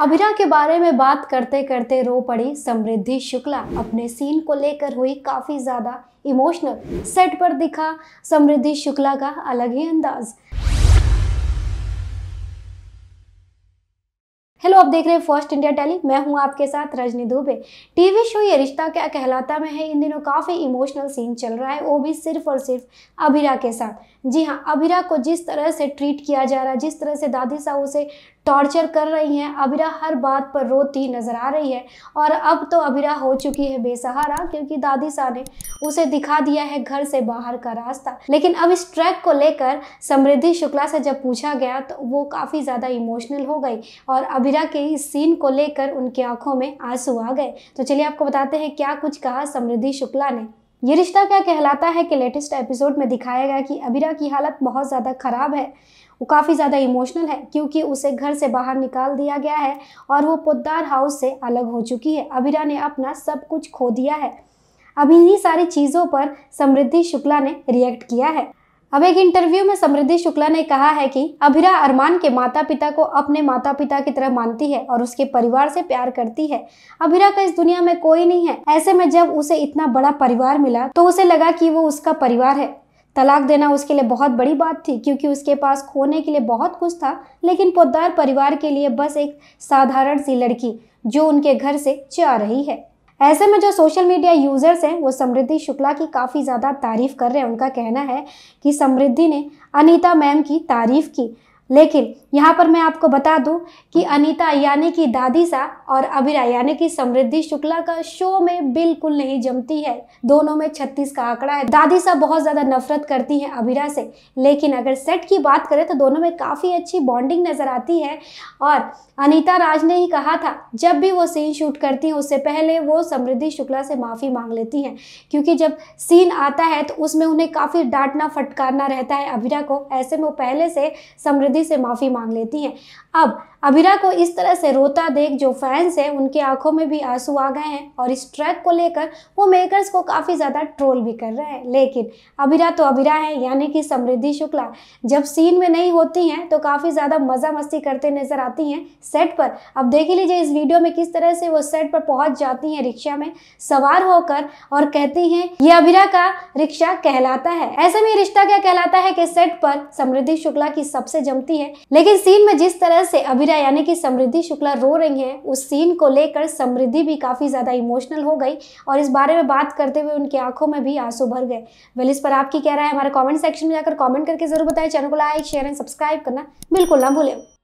अभिरा के बारे में बात करते करते रो पड़ी समृद्धि शुक्ला अपने सीन को लेकर हुई काफ़ी ज़्यादा इमोशनल सेट पर दिखा समृद्धि शुक्ला का अलग ही अंदाज हेलो आप देख रहे हैं फर्स्ट इंडिया टेली मैं हूं आपके साथ रजनी दुबे टीवी शो ये रिश्ता क्या कहलाता में है इन दिनों काफ़ी इमोशनल सीन चल रहा है वो भी सिर्फ और सिर्फ अभिरा के साथ जी हाँ अभिरा को जिस तरह से ट्रीट किया जा रहा है जिस तरह से दादी साहू से टॉर्चर कर रही हैं अबिरा हर बात पर रोती नज़र आ रही है और अब तो अबिरा हो चुकी है बेसहारा क्योंकि दादी सा ने उसे दिखा दिया है घर से बाहर का रास्ता लेकिन अब इस ट्रैक को लेकर समृद्धि शुक्ला से जब पूछा गया तो वो काफ़ी ज़्यादा इमोशनल हो गई और अबिरा के इस सीन को लेकर उनकी आंखों में आंसू आ गए तो चलिए आपको बताते हैं क्या कुछ कहा समृद्धि शुक्ला ने ये रिश्ता क्या कहलाता है कि लेटेस्ट एपिसोड में दिखाया गया कि अबीरा की हालत बहुत ज़्यादा ख़राब है वो काफ़ी ज़्यादा इमोशनल है क्योंकि उसे घर से बाहर निकाल दिया गया है और वो पोदार हाउस से अलग हो चुकी है अबीरा ने अपना सब कुछ खो दिया है अब इन्हीं सारी चीज़ों पर समृद्धि शुक्ला ने रिएक्ट किया है अब एक इंटरव्यू में समृद्धि शुक्ला ने कहा है कि अभिरा अरमान के माता पिता को अपने माता पिता की तरह मानती है और उसके परिवार से प्यार करती है अभिरा का इस दुनिया में कोई नहीं है ऐसे में जब उसे इतना बड़ा परिवार मिला तो उसे लगा कि वो उसका परिवार है तलाक देना उसके लिए बहुत बड़ी बात थी क्योंकि उसके पास खोने के लिए बहुत कुछ था लेकिन पोदार परिवार के लिए बस एक साधारण सी लड़की जो उनके घर से जा रही है ऐसे में जो सोशल मीडिया यूज़र्स हैं वो समृद्धि शुक्ला की काफ़ी ज़्यादा तारीफ़ कर रहे हैं उनका कहना है कि समृद्धि ने अनीता मैम की तारीफ़ की लेकिन यहाँ पर मैं आपको बता दूं कि अनीता यानी कि दादी सा और अभिरा यानी कि समृद्धि शुक्ला का शो में बिल्कुल नहीं जमती है दोनों में छत्तीस का आंकड़ा है दादी सा बहुत ज़्यादा नफरत करती हैं अभिरा से लेकिन अगर सेट की बात करें तो दोनों में काफ़ी अच्छी बॉन्डिंग नज़र आती है और अनीता राज ने ही कहा था जब भी वो सीन शूट करती हैं उससे पहले वो समृद्धि शुक्ला से माफ़ी मांग लेती हैं क्योंकि जब सीन आता है तो उसमें उन्हें काफ़ी डांटना फटकारना रहता है अभिरा को ऐसे में वो पहले से समृद्धि जल्दी से माफ़ी मांग लेती हैं अब अबीरा को इस तरह से रोता देख जो फैंस हैं उनकी आंखों में भी आंसू आ गए हैं और इस ट्रैक को लेकर वो मेकर्स को काफ़ी ज़्यादा ट्रोल भी कर रहे हैं लेकिन अबीरा तो अबीरा है यानी कि समृद्धि शुक्ला जब सीन में नहीं होती हैं तो काफ़ी ज़्यादा मज़ा मस्ती करते नज़र आती हैं सेट पर अब देख लीजिए इस वीडियो में किस तरह से वो सेट पर पहुँच जाती हैं रिक्शा में सवार होकर और कहती हैं ये अबीरा का रिक्शा कहलाता है ऐसे में रिश्ता क्या कहलाता है कि सेट पर समृद्धि शुक्ला की सबसे जमती होती है लेकिन सीन में जिस तरह से अभिरा यानी कि समृद्धि शुक्ला रो रही है उस सीन को लेकर समृद्धि भी काफ़ी ज़्यादा इमोशनल हो गई और इस बारे में बात करते हुए उनकी आंखों में भी आंसू भर गए वेल इस पर आपकी क्या राय है हमारे कॉमेंट सेक्शन में जाकर कॉमेंट करके जरूर बताएं चैनल को लाइक शेयर एंड सब्सक्राइब करना बिल्कुल ना भूलें